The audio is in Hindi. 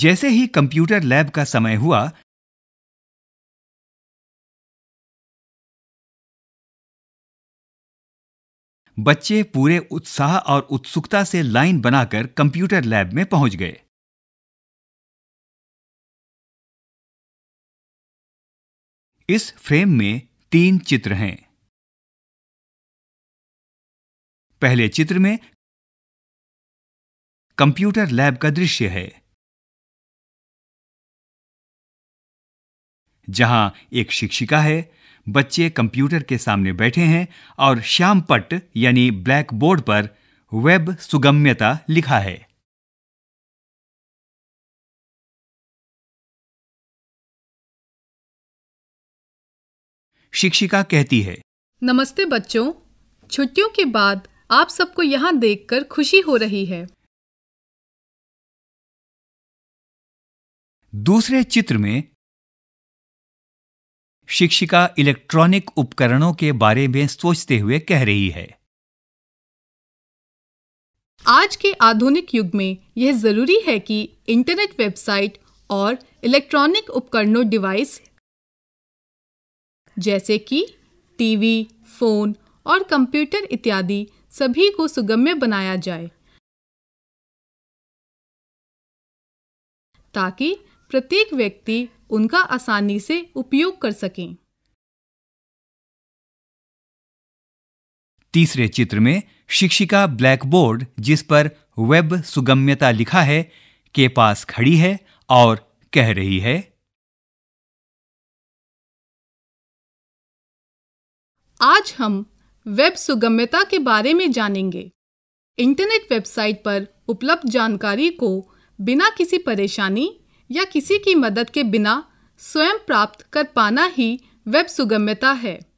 जैसे ही कंप्यूटर लैब का समय हुआ बच्चे पूरे उत्साह और उत्सुकता से लाइन बनाकर कंप्यूटर लैब में पहुंच गए इस फ्रेम में तीन चित्र हैं पहले चित्र में कंप्यूटर लैब का दृश्य है जहां एक शिक्षिका है बच्चे कंप्यूटर के सामने बैठे हैं और श्याम पट्ट यानी ब्लैक बोर्ड पर वेब सुगम्यता लिखा है शिक्षिका कहती है नमस्ते बच्चों छुट्टियों के बाद आप सबको यहाँ देखकर खुशी हो रही है दूसरे चित्र में शिक्षिका इलेक्ट्रॉनिक उपकरणों के बारे में सोचते हुए कह रही है आज के आधुनिक युग में यह जरूरी है कि इंटरनेट वेबसाइट और इलेक्ट्रॉनिक उपकरणों डिवाइस जैसे कि टीवी फोन और कंप्यूटर इत्यादि सभी को सुगम्य बनाया जाए ताकि प्रत्येक व्यक्ति उनका आसानी से उपयोग कर सकें तीसरे चित्र में शिक्षिका ब्लैक बोर्ड जिस पर वेब सुगम्यता लिखा है के पास खड़ी है और कह रही है आज हम वेब सुगम्यता के बारे में जानेंगे इंटरनेट वेबसाइट पर उपलब्ध जानकारी को बिना किसी परेशानी या किसी की मदद के बिना स्वयं प्राप्त कर पाना ही वेब सुगम्यता है